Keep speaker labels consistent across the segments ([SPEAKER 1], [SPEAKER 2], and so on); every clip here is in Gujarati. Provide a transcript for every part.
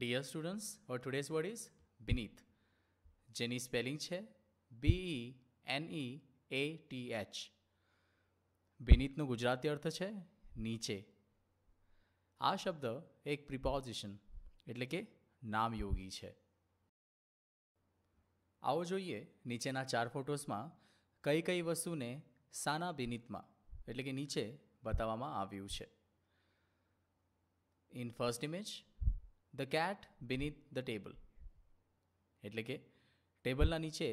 [SPEAKER 1] Dear students or today's word is beneath જેની સ્પેલિંગ છે B N E A T H બિનીથનો ગુજરાતી અર્થ છે નીચે આ શબ્દ એક પ્રિપોઝિશન એટલે કે નામયોગી છે આવો જોઈએ નીચેના ચાર ફોટોસમાં કઈ કઈ વસ્તુને સાના બિનીતમાં એટલે કે નીચે બતાવવામાં આવ્યું છે in first image the cat beneath the table એટલે કે ટેબલના નીચે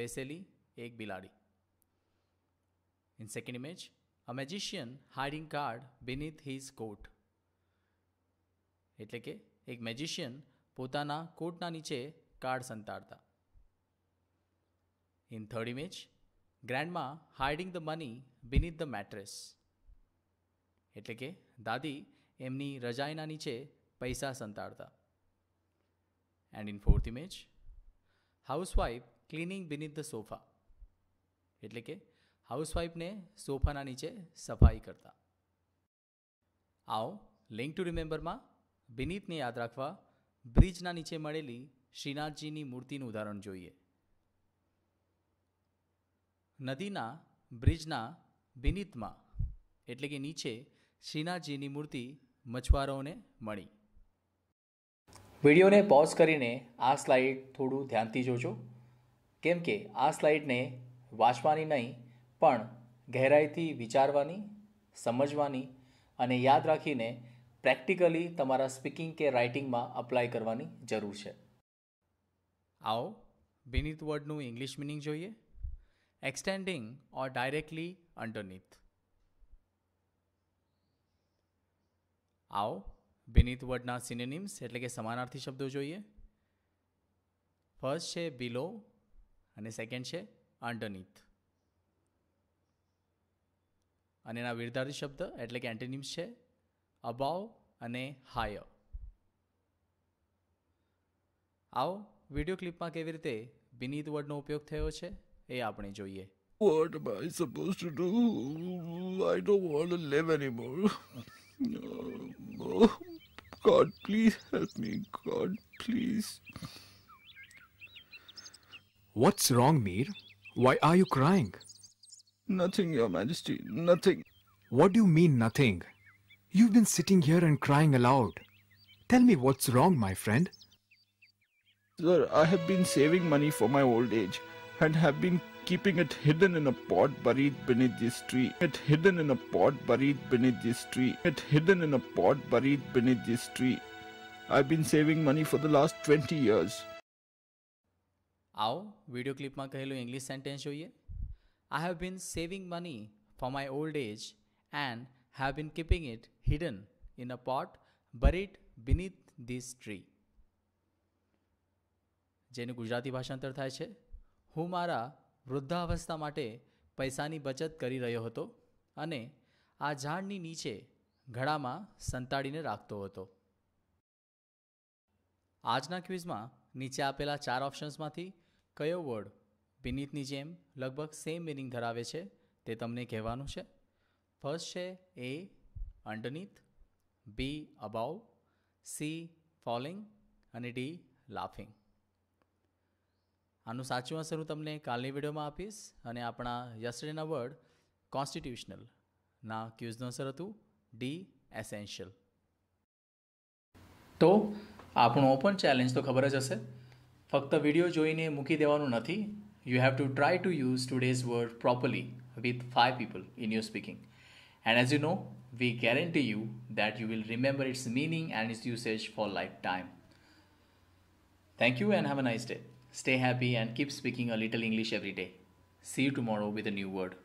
[SPEAKER 1] બેસેલી એક બિલાડી in second image a magician hiding card beneath his coat એટલે કે એક મેજિશિયન પોતાના કોટના નીચે કાર્ડ સંતાડતા in third image grandma hiding the money beneath the mattress એટલે કે દાદી એમની રજાઈના નીચે પૈસા સંતાડતા and in fourth image housewife cleaning beneath the sofa એટલે કે હાઉસવાઇફને સોફાના નીચે સફાઈ કરતા આવો લિંક ટુ રિમેમ્બરમાં બિનિતને યાદ રાખવા બ્રિજના નીચે મળેલી શ્રીનાથજીની મૂર્તિનું ઉદાહરણ જોઈએ નદીના બ્રિજના બિનિતમાં એટલે કે નીચે શ્રીનાથજીની મૂર્તિ મછવારોને મળી વિડીયોને પોઝ કરીને આ સ્લાઇડ થોડું ધ્યાનથી જોજો કેમ કે આ સ્લાઇડને વાંચવાની નહીં પણ ગહેરાઈથી વિચારવાની સમજવાની અને યાદ રાખીને પ્રેક્ટિકલી તમારા સ્પીકિંગ કે રાઇટિંગમાં અપ્લાય કરવાની જરૂર છે આવો બિનીત વર્ડનું ઇંગ્લિશ મિનિંગ જોઈએ એક્સટેન્ડિંગ ઓર ડાયરેક્ટલી અંડરનીથ આવો બિનીત વર્ડના સિનેનિમ્સ એટલે કે સમાનાર્થી શબ્દો જોઈએ ફર્સ્ટ છે બિલો અને સેકન્ડ છે અંડરનીથ અને એના વિરુદ્ધાર્થી શબ્દ એટલે કે એન્ટેનિમ્સ છે અબાવ અને હાયર આવો વિડીયો ક્લિપમાં કેવી રીતે બિનીત વર્ડનો ઉપયોગ થયો છે એ આપણે જોઈએ What am I supposed to do? I don't want to live anymore. Please help me, God, please. What's wrong, Mir? Why are you crying? Nothing, Your Majesty, nothing. What do you mean, nothing? You've been sitting here and crying aloud. Tell me what's wrong, my friend. Sir, I have been saving money for my old age and have been keeping it hidden in a pot buried beneath this tree. It hidden in a pot buried beneath this tree. It hidden in a pot buried beneath this tree. I've been saving money for the last 20 years. આવો વિડિયો ક્લિપમાં કહેલું ઇંગ્લિશ સેન્ટેન્સ જોઈએ I have been saving money for my old age and have been keeping it hidden in a pot buried beneath this tree જેનું ગુજરાતી ભાષાંતર થાય છે હું મારા વૃદ્ધાવસ્થા માટે પૈસાની બચત કરી રહ્યો હતો અને આ ઝાડની નીચે ઘડામાં સંતાડીને રાખતો હતો આજના ક્વિઝમાં નીચે આપેલા ચાર ઓપ્શન્સમાંથી કયો વર્ડ વિનીતની જેમ લગભગ સેમ મિનિંગ ધરાવે છે તે તમને કહેવાનું છે ફર્સ્ટ છે A underneath B above C falling અને ડી લાફિંગ આનું સાચું આન્સર હું તમને કાલની વિડીયોમાં આપીશ અને આપણા યસ્ટરડેના વર્ડ કોન્સ્ટિટ્યુશનલ ના ક્યુઝનો આન્સર હતું ડી એસેન્શિયલ તો આપણો ઓપન ચેલેન્જ તો ખબર જ હશે ફક્ત વિડીયો જોઈને મૂકી દેવાનું નથી you have to try to use today's word properly with five people in your speaking and as you know we guarantee you that you will remember its meaning and its usage for life time thank you and have a nice day stay happy and keep speaking a little English every day see you tomorrow with a new word